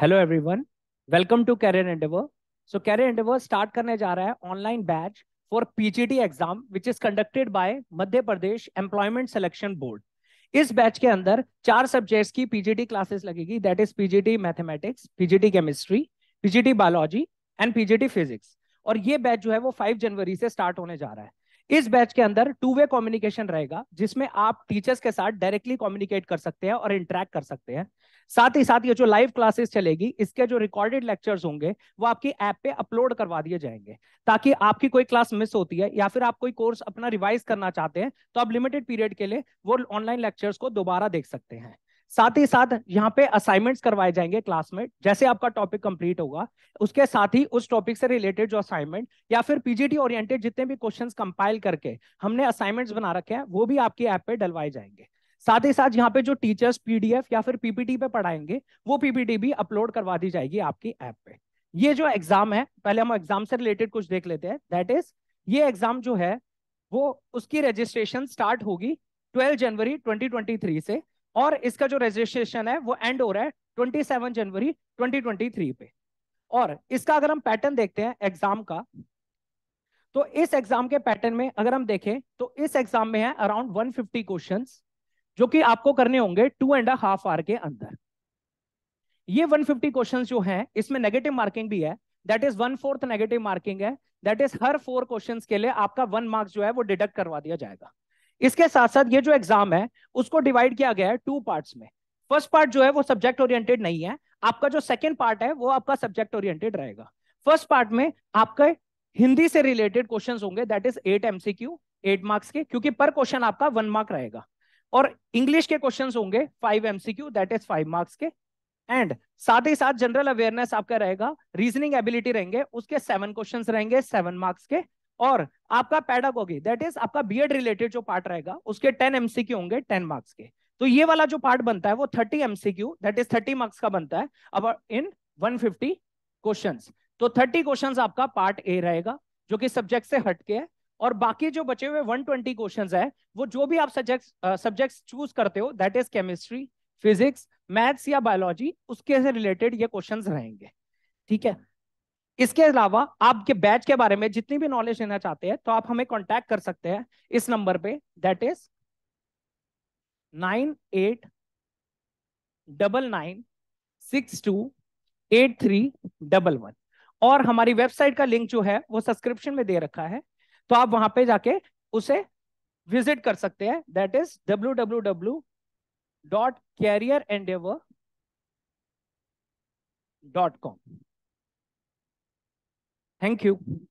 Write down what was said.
Hello everyone welcome to Career Endeavour so Career Endeavour start करने जा रहा है online batch for PGT exam which is conducted by Madhya Pradesh employment selection board इस बैच के अंदर चार सब्जेक्ट्स की पीजीटी क्लासेस लगेगी that is PGT mathematics PGT chemistry PGT biology and PGT physics और ये बैच जो है वो फाइव जनवरी से स्टार्ट होने जा रहा है इस बैच के अंदर टू वे कम्युनिकेशन रहेगा जिसमें आप टीचर्स के साथ डायरेक्टली कम्युनिकेट कर सकते हैं और इंटरेक्ट कर सकते हैं साथ ही साथ ये जो लाइव क्लासेस चलेगी इसके जो रिकॉर्डेड लेक्चर्स होंगे वो आपकी ऐप पे अपलोड करवा दिए जाएंगे ताकि आपकी कोई क्लास मिस होती है या फिर आप कोई कोर्स अपना रिवाइज करना चाहते हैं तो आप लिमिटेड पीरियड के लिए वो ऑनलाइन लेक्चर्स को दोबारा देख सकते हैं साथ ही साथ यहाँ पे असाइनमेंट्स करवाए जाएंगे क्लास में जैसे आपका टॉपिक कंप्लीट होगा उसके साथ ही उस टॉपिक से रिलेटेड जो असाइनमेंट या फिर पीजीटी ओरिएंटेड जितने भी क्वेश्चंस कंपाइल करके हमने असाइनमेंट्स बना रखे हैं वो भी आपकी ऐप पे डलवाए जाएंगे साथ ही साथ यहाँ पे जो टीचर्स पीडीएफ या फिर पीपीटी पे पढ़ाएंगे वो पीपीटी भी अपलोड करवा दी जाएगी आपकी ऐप पे ये जो एग्जाम है पहले हम एग्जाम से रिलेटेड कुछ देख लेते हैं दैट इज ये एग्जाम जो है वो उसकी रजिस्ट्रेशन स्टार्ट होगी 12 जनवरी 2023 से और इसका जो रजिस्ट्रेशन है वो एंड हो रहा है 27 जनवरी 2023 पे और इसका अगर हम पैटर्न देखते हैं एग्जाम का तो इस एग्जाम के पैटर्न में अगर हम देखें तो इस एग्जाम में है अराउंड 150 क्वेश्चंस जो कि आपको करने होंगे टू एंड हाफ आवर के अंदर ये 150 फिफ्टी क्वेश्चन जो है इसमें नेगेटिव मार्किंग भी है that is one fourth negative marking है दैट इज हर फोर क्वेश्चन के लिए आपका वन मार्क्स जो है वो डिडक्ट करवा दिया जाएगा इसके साथ साथ ये जो एग्जाम है उसको डिवाइड किया गया है टू पार्ट्स में फर्स्ट पार्ट जो है वो सब्जेक्ट ओरिएंटेड नहीं है आपका जो सेकेंड पार्ट है वो आपका सब्जेक्ट ओरिएंटेड रहेगा फर्स्ट पार्ट में आपके हिंदी से रिलेटेड क्वेश्चन होंगे that is eight M eight marks के क्योंकि पर क्वेश्चन आपका वन मार्क रहेगा और इंग्लिश के क्वेश्चंस होंगे five MCQ that is five marks के एंड साथ ही साथ जनरल अवेयरनेस आपका रहेगा रीजनिंग एबिलिटी रहेंगे उसके सेवन क्वेश्चन रहेंगे सेवन मार्क्स के और आपका पैडागोगी दैट इज आपका बीएड रिलेटेड जो पार्ट रहेगा उसके टेन एमसीक्यू होंगे टेन मार्क्स के तो ये वाला जो पार्ट बनता है वो thirty MCQ that is thirty marks का बनता है अब इन वन फिफ्टी क्वेश्चन तो थर्टी क्वेश्चन आपका पार्ट ए रहेगा जो कि सब्जेक्ट से हटके है और बाकी जो बचे हुए 120 क्वेश्चंस है वो जो भी आप सब्जेक्ट सब्जेक्ट्स चूज करते हो that is chemistry physics maths या बायोलॉजी उसके से रिलेटेड ये क्वेश्चंस रहेंगे ठीक है इसके अलावा आपके बैच के बारे में जितनी भी नॉलेज लेना चाहते हैं तो आप हमें कॉन्टैक्ट कर सकते हैं इस नंबर पे that is nine eight double nine six two eight three double one और हमारी वेबसाइट का लिंक जो है वो सब्सक्रिप्शन में दे रखा है तो आप वहां पे जाके उसे विजिट कर सकते हैं that is W W W dot career end dot com Thank you.